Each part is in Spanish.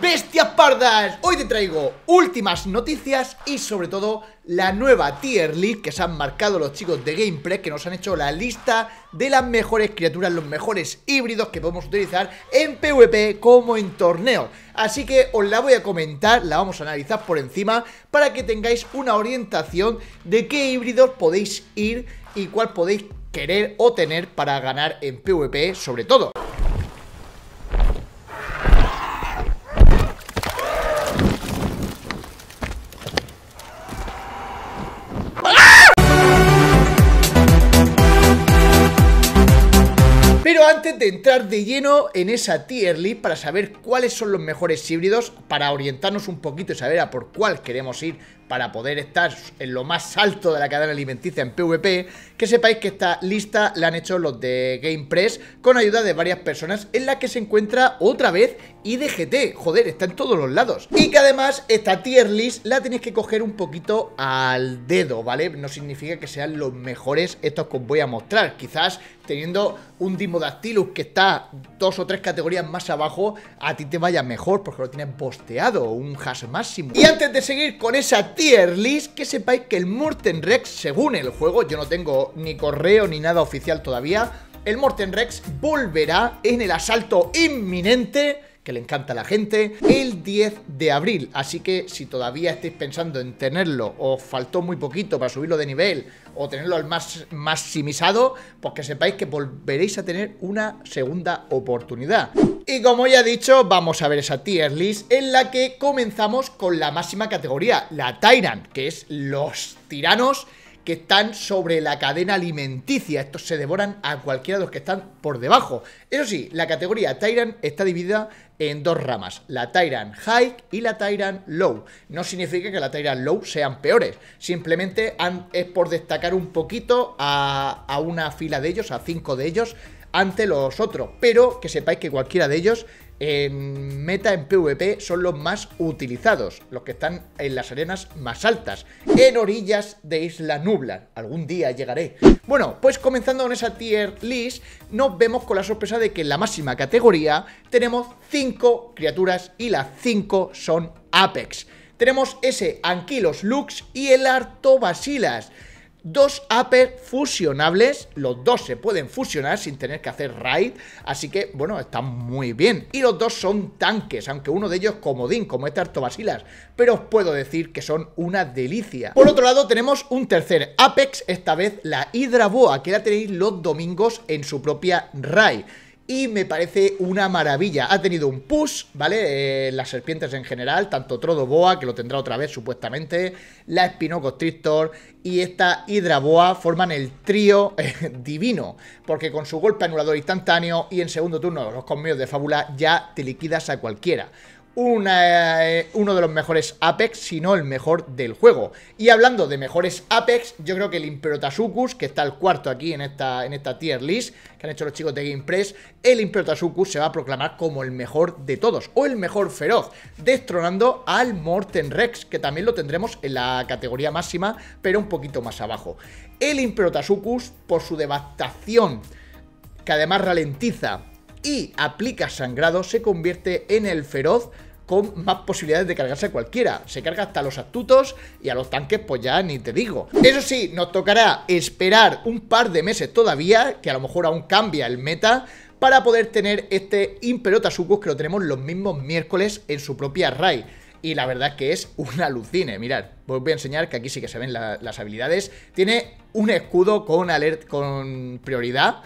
bestias pardas? Hoy te traigo últimas noticias y sobre todo la nueva tier list que se han marcado los chicos de Gameplay que nos han hecho la lista de las mejores criaturas, los mejores híbridos que podemos utilizar en PvP como en torneo. Así que os la voy a comentar, la vamos a analizar por encima para que tengáis una orientación de qué híbridos podéis ir y cuál podéis querer o tener para ganar en PvP sobre todo. Pero antes de entrar de lleno en esa tier list para saber cuáles son los mejores híbridos, para orientarnos un poquito y saber a por cuál queremos ir para poder estar en lo más alto de la cadena alimenticia en PvP, que sepáis que esta lista la han hecho los de GamePress con ayuda de varias personas, en la que se encuentra otra vez IDGT. Joder, está en todos los lados. Y que además esta tier list la tenéis que coger un poquito al dedo, ¿vale? No significa que sean los mejores estos que os voy a mostrar. Quizás teniendo un Dimodactylus que está dos o tres categorías más abajo, a ti te vaya mejor porque lo tienes posteado, un hash máximo. Y antes de seguir con esa tier que sepáis que el Morten Rex, según el juego, yo no tengo ni correo ni nada oficial todavía, el Morten Rex volverá en el asalto inminente que le encanta a la gente, el 10 de abril. Así que si todavía estáis pensando en tenerlo, os faltó muy poquito para subirlo de nivel o tenerlo al más maximizado, pues que sepáis que volveréis a tener una segunda oportunidad. Y como ya he dicho, vamos a ver esa tier list en la que comenzamos con la máxima categoría, la Tyrant, que es los tiranos que están sobre la cadena alimenticia. Estos se devoran a cualquiera de los que están por debajo. Eso sí, la categoría Tyrant está dividida en dos ramas, la Tyrant High y la Tyrant Low. No significa que la Tyrant Low sean peores, simplemente es por destacar un poquito a, a una fila de ellos, a cinco de ellos, ante los otros, pero que sepáis que cualquiera de ellos en meta en PvP son los más utilizados, los que están en las arenas más altas, en orillas de Isla Nublar, Algún día llegaré. Bueno, pues comenzando con esa tier list, nos vemos con la sorpresa de que en la máxima categoría tenemos 5 criaturas y las 5 son Apex. Tenemos ese Anquilos Lux y el Basilas dos Apex fusionables, los dos se pueden fusionar sin tener que hacer raid, así que bueno, están muy bien. Y los dos son tanques, aunque uno de ellos comodín, como este Artobasilas, pero os puedo decir que son una delicia. Por otro lado tenemos un tercer Apex, esta vez la Hidra Boa, que la tenéis los domingos en su propia raid y me parece una maravilla. Ha tenido un push, ¿vale? Eh, las serpientes en general, tanto boa que lo tendrá otra vez supuestamente, la constrictor y esta Hidraboa forman el trío eh, divino, porque con su golpe anulador instantáneo y en segundo turno los comidos de fábula ya te liquidas a cualquiera. Eh, uno de los mejores Apex, sino no el mejor del juego. Y hablando de mejores Apex, yo creo que el Imperotasucus, que está el cuarto aquí en esta, en esta tier list, que han hecho los chicos de Game el Imperotasucus se va a proclamar como el mejor de todos, o el mejor feroz, destronando al Morten Rex, que también lo tendremos en la categoría máxima, pero un poquito más abajo. El Imperotasucus, por su devastación, que además ralentiza y aplica sangrado, se convierte en el feroz con más posibilidades de cargarse cualquiera. Se carga hasta los astutos y a los tanques pues ya ni te digo. Eso sí, nos tocará esperar un par de meses todavía, que a lo mejor aún cambia el meta, para poder tener este Imperota Tasukus que lo tenemos los mismos miércoles en su propia RAI. Y la verdad que es un alucine, mirad, os voy a enseñar que aquí sí que se ven las habilidades. Tiene un escudo con, alert, con prioridad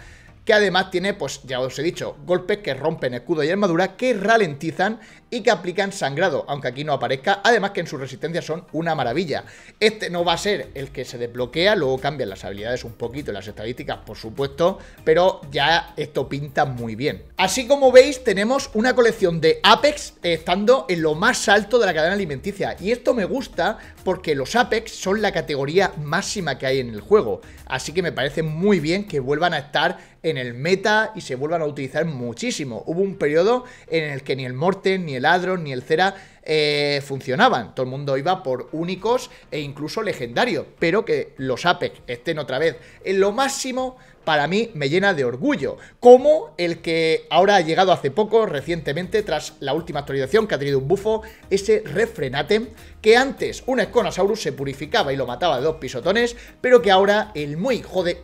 que además tiene, pues ya os he dicho, golpes que rompen escudo y armadura, que ralentizan y que aplican sangrado, aunque aquí no aparezca, además que en su resistencia son una maravilla. Este no va a ser el que se desbloquea, luego cambian las habilidades un poquito las estadísticas, por supuesto, pero ya esto pinta muy bien. Así como veis, tenemos una colección de Apex estando en lo más alto de la cadena alimenticia, y esto me gusta porque los Apex son la categoría máxima que hay en el juego, así que me parece muy bien que vuelvan a estar en el meta y se vuelvan a utilizar muchísimo. Hubo un periodo en el que ni el Morten, ni el Adron, ni el Cera eh, funcionaban. Todo el mundo iba por únicos e incluso legendarios, pero que los Apex estén otra vez en lo máximo para mí me llena de orgullo, como el que ahora ha llegado hace poco, recientemente, tras la última actualización que ha tenido un bufo, ese Refrenatem, que antes un Esconosaurus se purificaba y lo mataba de dos pisotones, pero que ahora el muy jode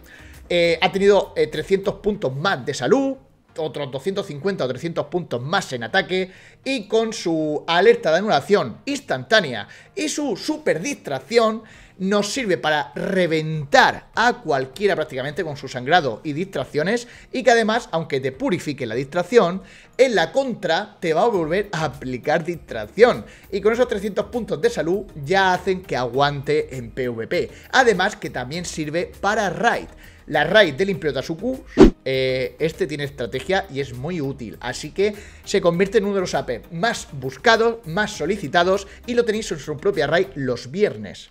eh, ha tenido 300 eh, puntos más de salud, otros 250 o 300 puntos más en ataque y con su alerta de anulación instantánea y su super distracción nos sirve para reventar a cualquiera prácticamente con su sangrado y distracciones y que además, aunque te purifique la distracción, en la contra te va a volver a aplicar distracción y con esos 300 puntos de salud ya hacen que aguante en PvP. Además que también sirve para Raid. La raid del Imperio Tasuku, eh, este tiene estrategia y es muy útil, así que se convierte en uno de los AP más buscados, más solicitados y lo tenéis en su propia raid los viernes.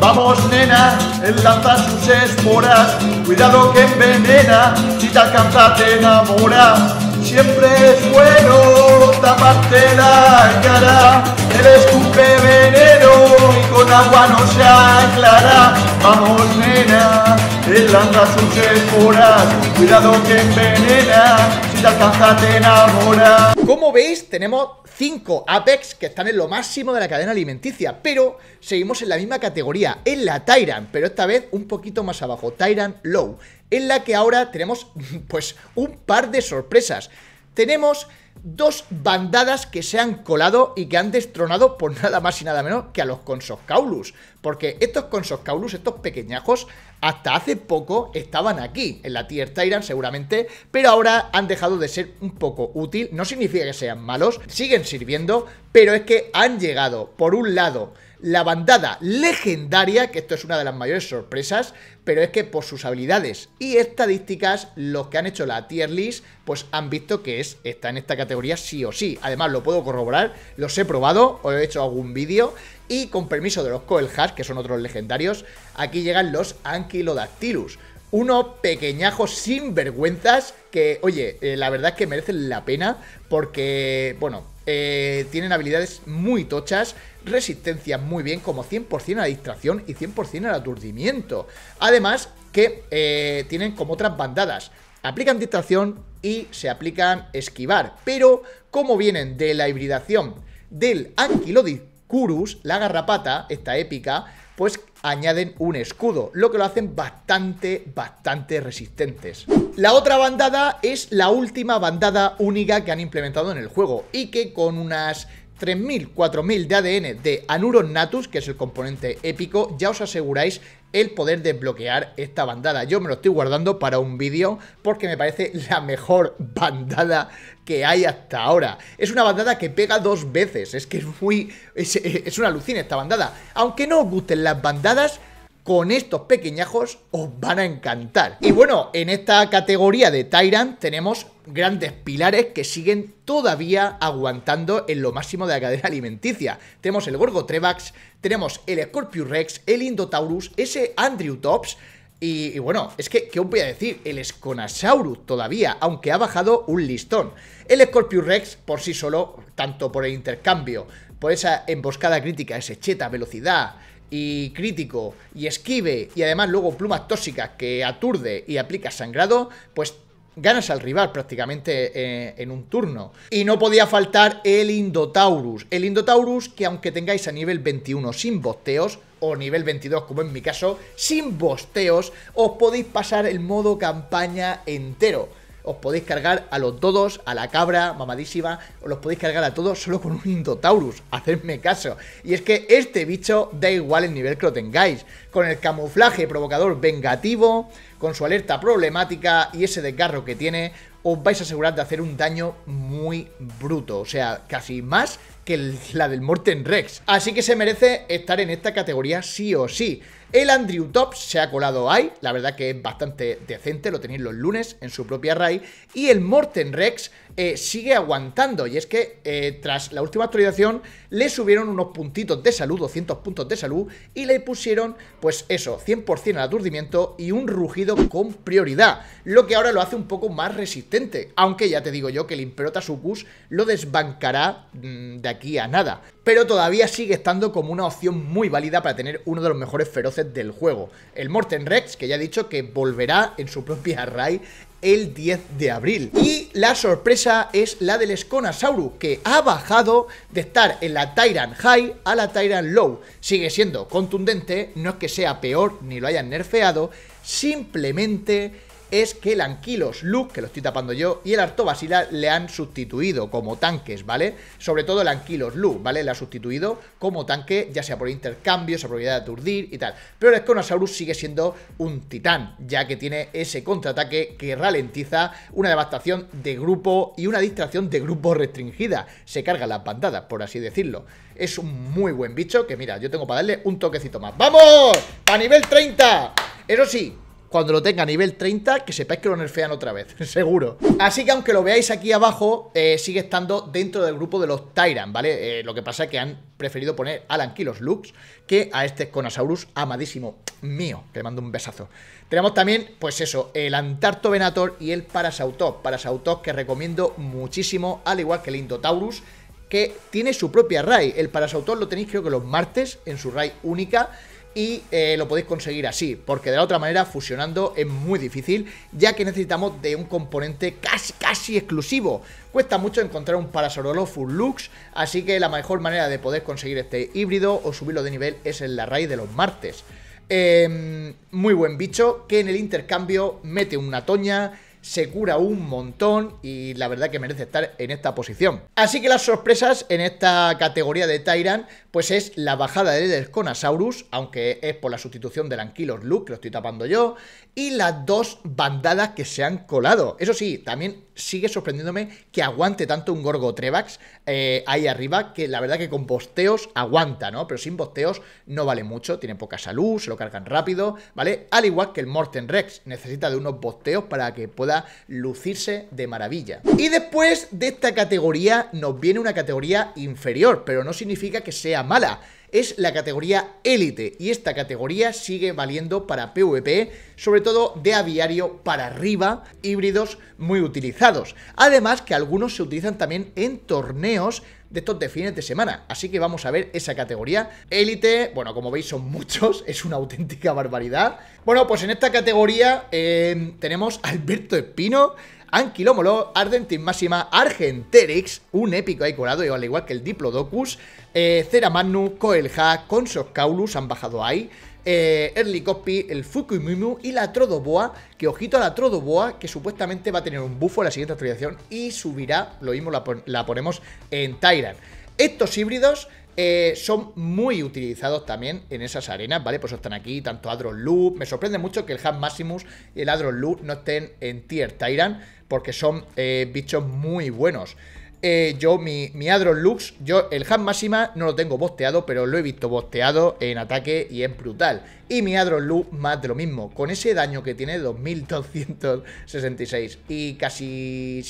Vamos nena, enlaza sus esporas, cuidado que envenena, si te alcanza te enamora Siempre es bueno taparte la cara, el escupe veneno y con agua no se aclara. Vamos nena, el anda sus esporas, cuidado que envenena, si te caja te enamora. Como veis, tenemos 5 Apex, que están en lo máximo de la cadena alimenticia, pero seguimos en la misma categoría, en la Tyrant, pero esta vez un poquito más abajo, Tyrant Low, en la que ahora tenemos pues un par de sorpresas. Tenemos dos bandadas que se han colado y que han destronado por nada más y nada menos que a los Consoscaulus. Porque estos Consoscaulus, estos pequeñajos, hasta hace poco estaban aquí, en la Tier Tyrant seguramente, pero ahora han dejado de ser un poco útil. No significa que sean malos, siguen sirviendo, pero es que han llegado, por un lado, la bandada legendaria, que esto es una de las mayores sorpresas, pero es que por sus habilidades y estadísticas, los que han hecho la tier list, pues han visto que es, está en esta categoría sí o sí. Además, lo puedo corroborar, los he probado, os he hecho algún vídeo, y con permiso de los Coelhas, que son otros legendarios, aquí llegan los Ankylodactylus. Unos pequeñajos vergüenzas que, oye, eh, la verdad es que merecen la pena porque, bueno, eh, tienen habilidades muy tochas, resistencia muy bien, como 100% a la distracción y 100% al aturdimiento. Además, que eh, tienen como otras bandadas. Aplican distracción y se aplican esquivar. Pero, como vienen de la hibridación del Anquilodicurus, la garrapata, esta épica, pues añaden un escudo, lo que lo hacen bastante, bastante resistentes. La otra bandada es la última bandada única que han implementado en el juego y que con unas 3.000, 4.000 de ADN de Anuron Natus, que es el componente épico, ya os aseguráis el poder desbloquear esta bandada. Yo me lo estoy guardando para un vídeo porque me parece la mejor bandada que hay hasta ahora. Es una bandada que pega dos veces, es que es muy... es, una alucina esta bandada. Aunque no os gusten las bandadas, con estos pequeñajos os van a encantar. Y bueno, en esta categoría de Tyrant tenemos grandes pilares que siguen todavía aguantando en lo máximo de la cadena alimenticia. Tenemos el Gorgo Trevax, tenemos el Scorpius Rex, el Indotaurus, ese Andrew Tops, y, bueno, es que, ¿qué os voy a decir? El Sconasaurus todavía, aunque ha bajado un listón. El Scorpius Rex por sí solo, tanto por el intercambio, por esa emboscada crítica, ese cheta, velocidad y crítico y esquive y además luego plumas tóxicas que aturde y aplica sangrado, pues ganas al rival prácticamente eh, en un turno. Y no podía faltar el Indotaurus. El Indotaurus que aunque tengáis a nivel 21 sin boteos, o nivel 22, como en mi caso, sin bosteos, os podéis pasar el modo campaña entero os podéis cargar a los todos, a la cabra mamadísima, os los podéis cargar a todos solo con un Indotaurus, hacedme caso. Y es que este bicho da igual el nivel que lo tengáis, con el camuflaje provocador vengativo, con su alerta problemática y ese desgarro que tiene, os vais a asegurar de hacer un daño muy bruto, o sea, casi más que la del Morten Rex. Así que se merece estar en esta categoría sí o sí. El Andrew Top se ha colado ahí, la verdad que es bastante decente, lo tenéis los lunes en su propia RAI. Y el Morten Rex eh, sigue aguantando, y es que eh, tras la última actualización le subieron unos puntitos de salud, 200 puntos de salud, y le pusieron, pues eso, 100% al aturdimiento y un rugido con prioridad, lo que ahora lo hace un poco más resistente, aunque ya te digo yo que el Imperota Sucus lo desbancará mm, de aquí a nada pero todavía sigue estando como una opción muy válida para tener uno de los mejores feroces del juego. El Morten Rex, que ya he dicho que volverá en su propia raid el 10 de abril. Y la sorpresa es la del Skonasaurus, que ha bajado de estar en la Tyrant High a la Tyrant Low. Sigue siendo contundente, no es que sea peor ni lo hayan nerfeado, simplemente es que el Anquilos, Luke, que lo estoy tapando yo, y el Artobasila le han sustituido como tanques, ¿vale? Sobre todo el Anquilos, Luke, ¿vale? Le ha sustituido como tanque, ya sea por intercambios o propiedad de aturdir y tal. Pero el Esconosaurus sigue siendo un titán, ya que tiene ese contraataque que ralentiza una devastación de grupo y una distracción de grupo restringida. Se carga las bandadas, por así decirlo. Es un muy buen bicho que, mira, yo tengo para darle un toquecito más. ¡Vamos! ¡A nivel 30! Eso sí, cuando lo tenga a nivel 30, que sepáis que lo nerfean otra vez, seguro. Así que aunque lo veáis aquí abajo, eh, sigue estando dentro del grupo de los Tyrant, ¿vale? Eh, lo que pasa es que han preferido poner a Lanquilos Lux que a este Conasaurus amadísimo mío, que le mando un besazo. Tenemos también, pues eso, el Antarto Venator y el parasautos parasautos que recomiendo muchísimo, al igual que el Indotaurus, que tiene su propia raid. El parasautos lo tenéis creo que los martes en su raid única y eh, lo podéis conseguir así, porque de la otra manera fusionando es muy difícil, ya que necesitamos de un componente casi, casi exclusivo. Cuesta mucho encontrar un Full Lux, así que la mejor manera de poder conseguir este híbrido o subirlo de nivel es en la raíz de los martes. Em, muy buen bicho que en el intercambio mete una toña, se cura un montón y la verdad que merece estar en esta posición. Así que las sorpresas en esta categoría de Tyrant pues es la bajada de Asaurus, aunque es por la sustitución del anquilos Luke, que lo estoy tapando yo, y las dos bandadas que se han colado. Eso sí, también sigue sorprendiéndome que aguante tanto un Gorgo Trevax eh, ahí arriba, que la verdad que con bosteos aguanta, ¿no? Pero sin bosteos no vale mucho, tiene poca salud, se lo cargan rápido, ¿vale? Al igual que el Morten Rex, necesita de unos bosteos para que pueda lucirse de maravilla. Y después de esta categoría nos viene una categoría inferior, pero no significa que sea mala, es la categoría élite y esta categoría sigue valiendo para PvP, sobre todo de aviario para arriba, híbridos muy utilizados. Además que algunos se utilizan también en torneos de estos de fines de semana. Así que vamos a ver esa categoría. Élite, bueno, como veis son muchos, es una auténtica barbaridad. Bueno, pues en esta categoría eh, tenemos a Alberto Espino, Anquilomolo, Ardentin Máxima, Argenterix, un épico ahí colado, al igual que el Diplodocus, eh, Ceramagnu, Coelha, Consoscaulus han bajado ahí, eh, Early copy el Fukumimu y la Trodoboa, que ojito a la Trodoboa, que supuestamente va a tener un buffo en la siguiente actualización y subirá, lo mismo la, ponemos en Tyrant. Estos híbridos eh, son muy utilizados también en esas arenas, ¿vale? Por eso están aquí, tanto Adron Loop. Me sorprende mucho que el Ham Maximus y el Adron Loop no estén en Tier Tyrant, porque son eh, bichos muy buenos. Eh, yo, mi, mi Adron yo el Ham Máxima no lo tengo bosteado, pero lo he visto bosteado en ataque y en brutal. Y mi Adron Lux más de lo mismo, con ese daño que tiene 2266 y casi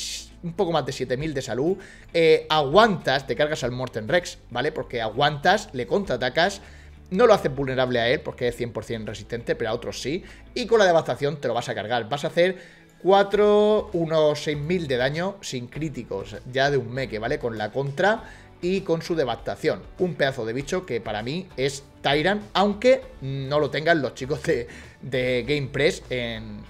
un poco más de 7000 de salud. Eh, aguantas, te cargas al Morten Rex, ¿vale? Porque aguantas, le contraatacas. No lo haces vulnerable a él porque es 100% resistente, pero a otros sí. Y con la devastación te lo vas a cargar. Vas a hacer 4, unos 6000 de daño sin críticos, ya de un meque, ¿vale? Con la contra y con su devastación. Un pedazo de bicho que para mí es Tyrant, aunque no lo tengan los chicos de, de Game Press en,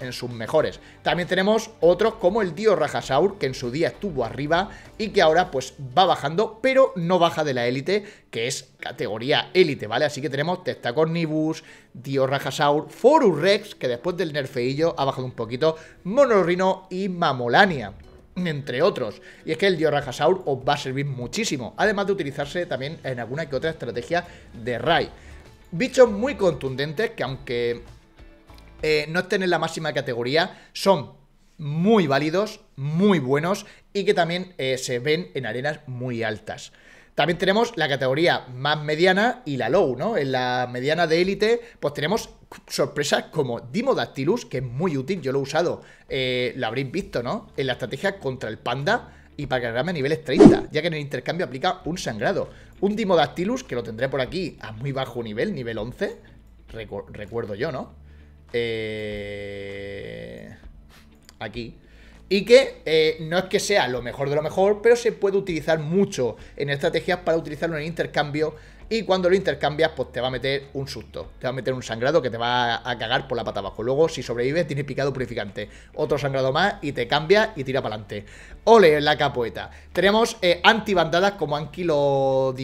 en sus mejores. También tenemos otros como el tío Rajasaur, que en su día estuvo arriba y que ahora pues va bajando, pero no baja de la élite, que es categoría élite, ¿vale? Así que tenemos Testacornibus, Dio Rajasaur, Forus Rex, que después del nerfeillo ha bajado un poquito, Monorrino y Mamolania entre otros. Y es que el rajasaur os va a servir muchísimo, además de utilizarse también en alguna que otra estrategia de Rai. Bichos muy contundentes que aunque eh, no estén la máxima categoría, son muy válidos, muy buenos y que también eh, se ven en arenas muy altas. También tenemos la categoría más mediana y la low, ¿no? En la mediana de élite, pues tenemos sorpresas como Dimodactylus, que es muy útil, yo lo he usado, eh, lo habréis visto, ¿no? En la estrategia contra el panda y para cargarme a niveles 30, ya que en el intercambio aplica un sangrado. Un Dimodactylus, que lo tendré por aquí a muy bajo nivel, nivel 11, recuerdo yo, ¿no? eh, aquí. Y que eh, no es que sea lo mejor de lo mejor, pero se puede utilizar mucho en estrategias para utilizarlo en intercambio. Y cuando lo intercambias, pues te va a meter un susto. Te va a meter un sangrado que te va a cagar por la pata abajo. Luego, si sobrevives, tienes picado purificante. Otro sangrado más y te cambia y tira para adelante. Ole, la capoeta. Tenemos eh, antibandadas como Ankylo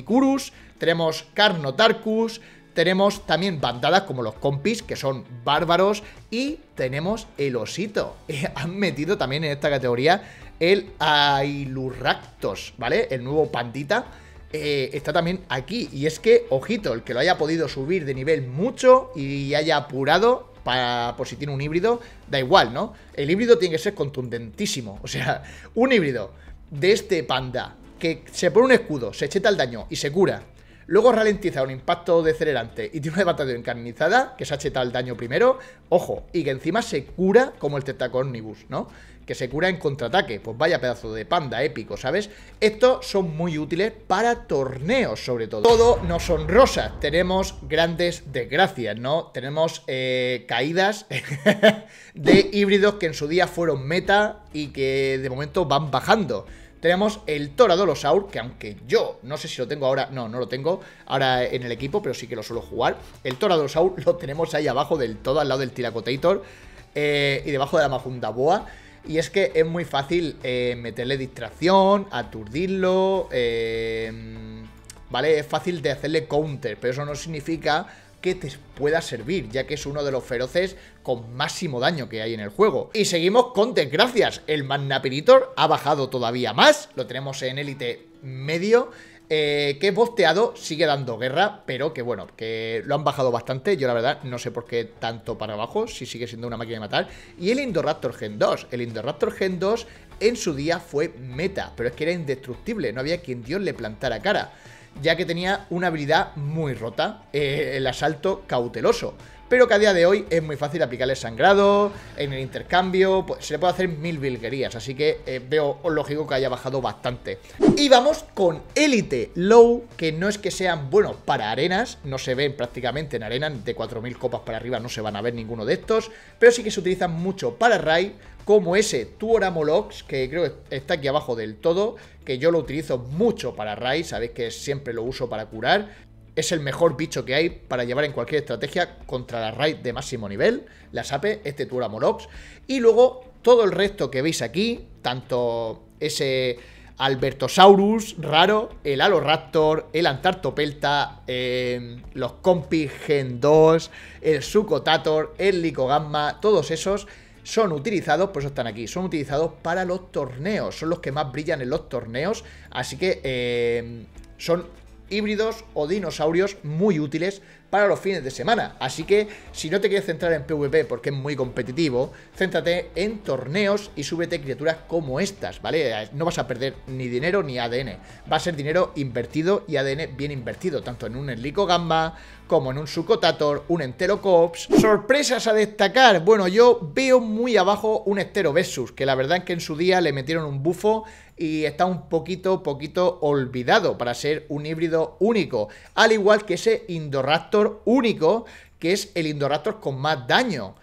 Tenemos Carnotarcus. Tenemos también bandadas como los compis, que son bárbaros, y tenemos el osito. Eh, han metido también en esta categoría el ailuractos, ¿vale? El nuevo pandita. Eh, está también aquí. Y es que, ojito, el que lo haya podido subir de nivel mucho y haya apurado para, por si tiene un híbrido, da igual, ¿no? El híbrido tiene que ser contundentísimo. O sea, un híbrido de este panda que se pone un escudo, se echeta el daño y se cura Luego ralentiza un impacto decelerante y tiene una batalla encarnizada, que se ha chetado el daño primero, ojo, y que encima se cura como el Tetacornibus, ¿no? Que se cura en contraataque, pues vaya pedazo de panda épico, ¿sabes? Estos son muy útiles para torneos, sobre todo. Todo no son rosas, tenemos grandes desgracias, ¿no? Tenemos eh, caídas de híbridos que en su día fueron meta y que de momento van bajando. Tenemos el Toradolosaur, que aunque yo no sé si lo tengo ahora, no, no lo tengo ahora en el equipo, pero sí que lo suelo jugar. El Toradolosaur lo tenemos ahí abajo del todo, al lado del Tiracotator eh, y debajo de la Majundaboa. Y es que es muy fácil eh, meterle distracción, aturdirlo, eh, ¿vale? Es fácil de hacerle counter, pero eso no significa que te pueda servir, ya que es uno de los feroces con máximo daño que hay en el juego. Y seguimos con desgracias, el Magnapiritor ha bajado todavía más, lo tenemos en élite medio, eh, que bosteado sigue dando guerra, pero que bueno, que lo han bajado bastante. Yo la verdad no sé por qué tanto para abajo, si sigue siendo una máquina de matar. Y el Indoraptor Gen 2. El Indoraptor Gen 2 en su día fue meta, pero es que era indestructible, no había quien Dios le plantara cara ya que tenía una habilidad muy rota, eh, el asalto cauteloso pero que a día de hoy es muy fácil aplicarle sangrado, en el intercambio, pues se le puede hacer mil vilguerías. así que eh, veo lógico que haya bajado bastante. Y vamos con Elite Low, que no es que sean buenos para arenas, no se ven prácticamente en arena. de 4.000 copas para arriba no se van a ver ninguno de estos, pero sí que se utilizan mucho para Rai. como ese Tuoramolox, que creo que está aquí abajo del todo, que yo lo utilizo mucho para Rai. sabéis que siempre lo uso para curar, es el mejor bicho que hay para llevar en cualquier estrategia contra la raid de máximo nivel, La sape... este Tura Morox. Y luego todo el resto que veis aquí, tanto ese Albertosaurus raro, el Aloraptor, el Antartopelta, eh, los Compis Gen 2, el Sucotator, el Licogamma, todos esos son utilizados, por eso están aquí, son utilizados para los torneos, son los que más brillan en los torneos, así que eh, son híbridos o dinosaurios muy útiles para los fines de semana. Así que si no te quieres centrar en PvP porque es muy competitivo, céntrate en torneos y súbete criaturas como estas, ¿vale? No vas a perder ni dinero ni ADN. Va a ser dinero invertido y ADN bien invertido, tanto en un Enlico Gamba como en un Sucotator, un entero cops. Sorpresas a destacar. Bueno, yo veo muy abajo un Estero Versus, que la verdad es que en su día le metieron un bufo y está un poquito, poquito olvidado para ser un híbrido único, al igual que ese Indoraptor único, que es el Indoraptor con más daño,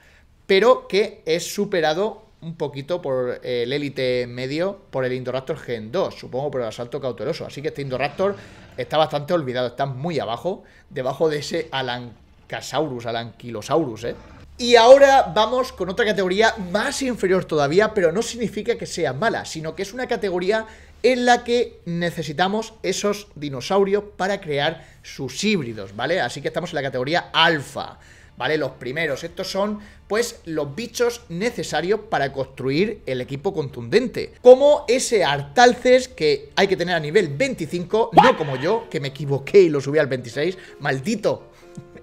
pero que es superado un poquito por eh, el élite medio, por el Indoraptor Gen 2, supongo por el asalto cauteloso. Así que este Indoraptor está bastante olvidado, está muy abajo, debajo de ese Alancasaurus, Alanquilosaurus, ¿eh? Y ahora vamos con otra categoría más inferior todavía, pero no significa que sea mala, sino que es una categoría en la que necesitamos esos dinosaurios para crear sus híbridos, ¿vale? Así que estamos en la categoría alfa, ¿vale? Los primeros, estos son pues los bichos necesarios para construir el equipo contundente, como ese Artalces que hay que tener a nivel 25, no como yo, que me equivoqué y lo subí al 26, maldito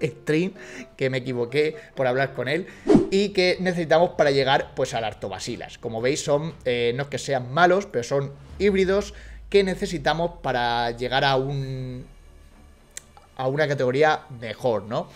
stream, que me equivoqué por hablar con él, y que necesitamos para llegar pues al Artobasilas. Como veis son, eh, no es que sean malos, pero son híbridos que necesitamos para llegar a un... a una categoría mejor, ¿no?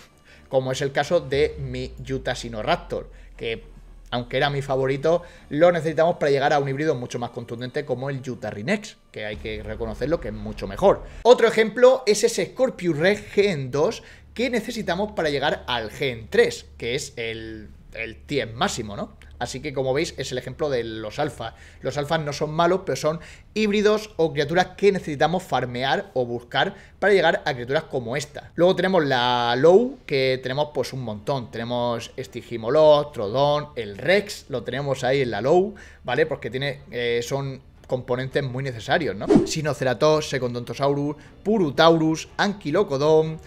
Como es el caso de mi Yuta Sinoraptor, que aunque era mi favorito, lo necesitamos para llegar a un híbrido mucho más contundente como el Yuta Rinex, que hay que reconocerlo que es mucho mejor. Otro ejemplo es ese Scorpius Red GN2, qué necesitamos para llegar al Gen 3, que es el, el máximo, ¿no? Así que como veis es el ejemplo de los alfas. Los alfas no son malos, pero son híbridos o criaturas que necesitamos farmear o buscar para llegar a criaturas como esta. Luego tenemos la Low, que tenemos pues un montón. Tenemos Stigimolot, Trodon, el Rex, lo tenemos ahí en la Low, ¿vale? Porque tiene, eh, son componentes muy necesarios, ¿no? Sinoceratops, Secondontosaurus, Purutaurus, Anquilocodon...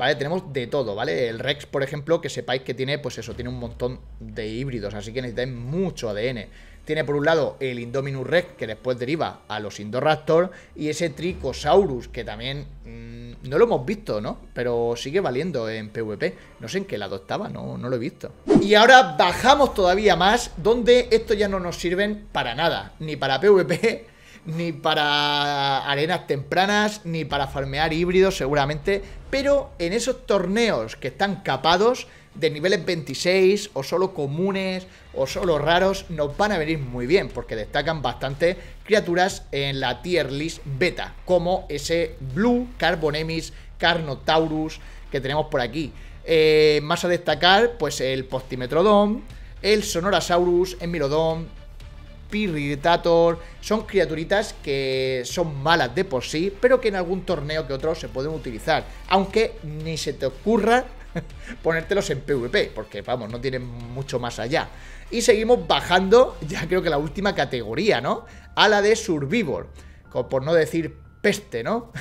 ¿vale? Tenemos de todo, ¿vale? El Rex, por ejemplo, que sepáis que tiene, pues eso, tiene un montón de híbridos, así que necesitáis mucho ADN. Tiene por un lado el Indominus Rex, que después deriva a los Indoraptor, y ese Tricosaurus, que también mm, no lo hemos visto, ¿no? Pero sigue valiendo en PvP. No sé en qué lado estaba, no, no lo he visto. Y ahora bajamos todavía más, donde estos ya no nos sirven para nada, ni para PvP, ni para arenas tempranas, ni para farmear híbridos seguramente, pero en esos torneos que están capados de niveles 26 o solo comunes o solo raros nos van a venir muy bien porque destacan bastante criaturas en la tier list beta como ese Blue, Carbonemis, Carnotaurus que tenemos por aquí. Eh, más a destacar pues el Postimetrodon, el Sonorasaurus, el Pirritator, son criaturitas que son malas de por sí, pero que en algún torneo que otro se pueden utilizar, aunque ni se te ocurra ponértelos en PvP, porque vamos, no tienen mucho más allá. Y seguimos bajando, ya creo que la última categoría, ¿no? A la de Survivor, por no decir peste, ¿no?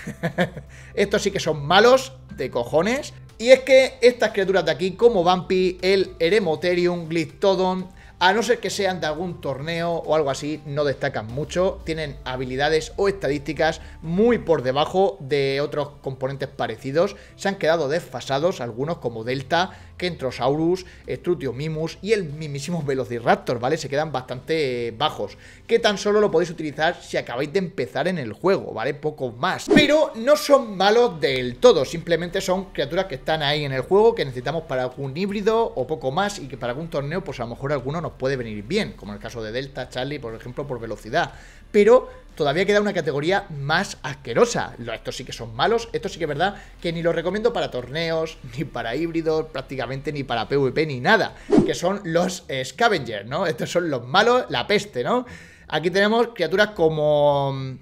Estos sí que son malos de cojones. Y es que estas criaturas de aquí, como Vampi, el Eremoterium, Glyptodon, a no ser que sean de algún torneo o algo así, no destacan mucho, tienen habilidades o estadísticas muy por debajo de otros componentes parecidos, se han quedado desfasados algunos como Delta, entrosaurus, Strutio Mimus y el mismísimo Velociraptor, ¿vale? Se quedan bastante eh, bajos, que tan solo lo podéis utilizar si acabáis de empezar en el juego, ¿vale? Poco más. Pero no son malos del todo, simplemente son criaturas que están ahí en el juego, que necesitamos para algún híbrido o poco más y que para algún torneo, pues a lo mejor alguno nos puede venir bien, como en el caso de Delta, Charlie, por ejemplo, por velocidad pero todavía queda una categoría más asquerosa. Estos sí que son malos, esto sí que es verdad que ni los recomiendo para torneos, ni para híbridos, prácticamente ni para PvP, ni nada. Que son los scavengers, ¿no? Estos son los malos, la peste, ¿no? Aquí tenemos criaturas como mm,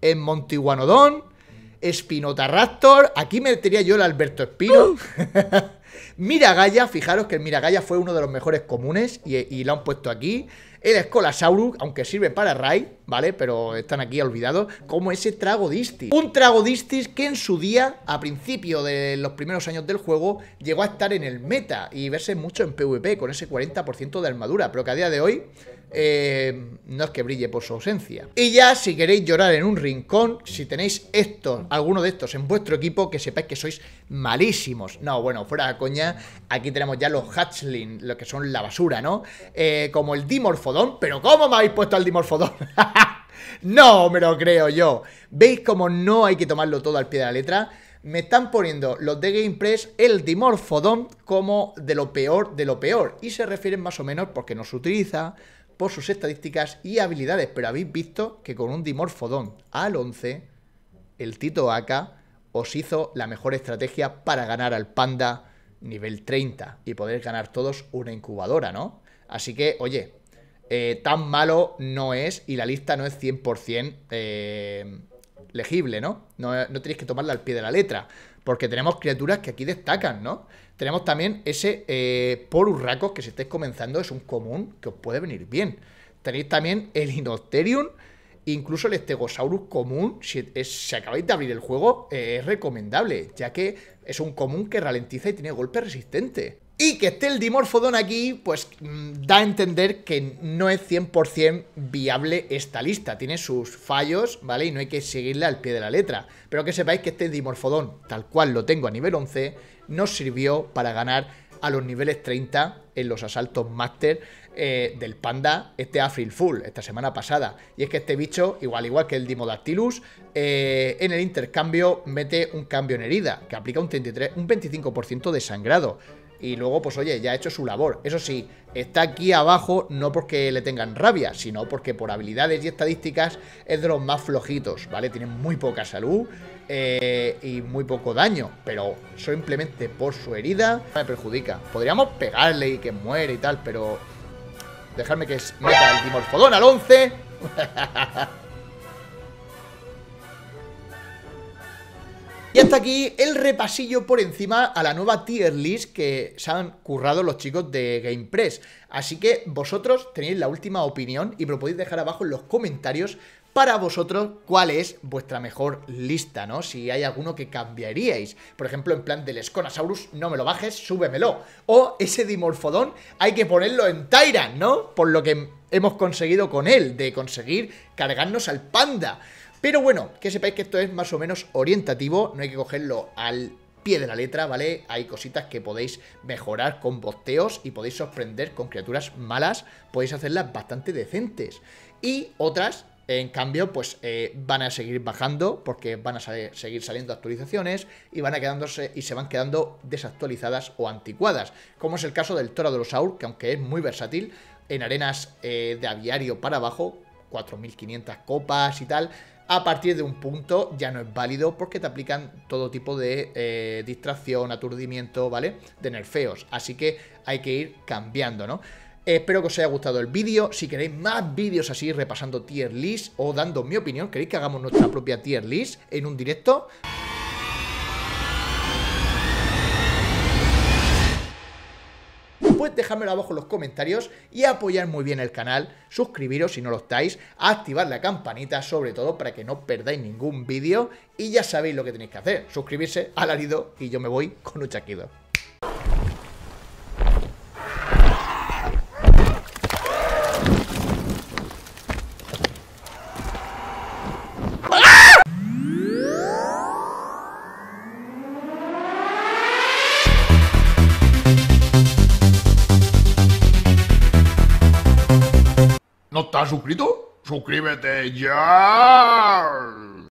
en Montiguanodón, spinotaraptor, aquí metería yo el Alberto Espino. Miragaya, fijaros que el Miragaya fue uno de los mejores comunes y, y lo han puesto aquí. El Scolasaurus, aunque sirve para Rai, ¿vale? Pero están aquí olvidados, como ese Tragodistis. Un Tragodistis que en su día, a principio de los primeros años del juego, llegó a estar en el meta y verse mucho en PvP con ese 40% de armadura, pero que a día de hoy eh, no es que brille por su ausencia. Y ya, si queréis llorar en un rincón, si tenéis estos, alguno de estos en vuestro equipo, que sepáis que sois malísimos. No, bueno, fuera de coña, aquí tenemos ya los Hatchling, lo que son la basura, ¿no? Eh, como el Dimorfodón, pero ¿cómo me habéis puesto al Dimorfodón? no me lo creo yo. ¿Veis cómo no hay que tomarlo todo al pie de la letra? me están poniendo los de Gamepress el Dimorphodon como de lo peor de lo peor. Y se refieren más o menos porque no se utiliza, por sus estadísticas y habilidades, pero habéis visto que con un dimorfodón al 11, el Tito Aka os hizo la mejor estrategia para ganar al Panda nivel 30 y poder ganar todos una incubadora, ¿no? Así que, oye, eh, tan malo no es y la lista no es 100% legible, ¿no? ¿no? No tenéis que tomarla al pie de la letra, porque tenemos criaturas que aquí destacan, ¿no? Tenemos también ese eh, Porus que si estáis comenzando es un común que os puede venir bien. Tenéis también el Inocterium, incluso el Stegosaurus común, si, es, acabáis de abrir el juego, eh, es recomendable, ya que es un común que ralentiza y tiene golpe resistente. Y que esté el Dimorphodon aquí, pues mm, da a entender que no es 100% viable esta lista. Tiene sus fallos, ¿vale? Y no hay que seguirle al pie de la letra. Pero que sepáis que este Dimorphodon, tal cual lo tengo a nivel 11, nos sirvió para ganar a los niveles 30 en los asaltos máster eh, del panda este April Full esta semana pasada. Y es que este bicho, igual igual que el Dimodactylus, eh, en el intercambio mete un cambio en herida, que aplica un, 33, un 25% de sangrado y luego, pues oye, ya ha hecho su labor. Eso sí, está aquí abajo no porque le tengan rabia, sino porque por habilidades y estadísticas es de los más flojitos, ¿vale? Tiene muy poca salud eh, y muy poco daño, pero simplemente por su herida me perjudica. Podríamos pegarle y que muere y tal, pero... Dejarme que meta el Dimorfodón al 11. Y hasta aquí el repasillo por encima a la nueva tier list que se han currado los chicos de GamePress. Así que vosotros tenéis la última opinión y lo podéis dejar abajo en los comentarios para vosotros cuál es vuestra mejor lista, ¿no? Si hay alguno que cambiaríais. Por ejemplo, en plan del esconasaurus, no me lo bajes, súbemelo. O ese Dimorfodón hay que ponerlo en Tyrant, ¿no? Por lo que hemos conseguido con él, de conseguir cargarnos al panda. Pero bueno, que sepáis que esto es más o menos orientativo, no hay que cogerlo al pie de la letra, ¿vale? Hay cositas que podéis mejorar con boteos y podéis sorprender con criaturas malas, podéis hacerlas bastante decentes. Y otras en cambio, pues eh, van a seguir bajando porque van a seguir saliendo actualizaciones y van a quedándose y se van quedando desactualizadas o anticuadas, como es el caso del de los toro Aur, que aunque es muy versátil, en arenas eh, de aviario para abajo, 4.500 copas y tal, a partir de un punto ya no es válido porque te aplican todo tipo de eh, distracción, aturdimiento, ¿vale? De nerfeos. Así que hay que ir cambiando, ¿no? Espero que os haya gustado el vídeo. Si queréis más vídeos así repasando tier list o dando mi opinión, queréis que hagamos nuestra propia tier list en un directo, pues abajo en los comentarios y apoyar muy bien el canal, suscribiros si no lo estáis, activar la campanita sobre todo para que no perdáis ningún vídeo y ya sabéis lo que tenéis que hacer, suscribirse, al alido y yo me voy con un chaquido. suscrito? ¡Suscríbete ya!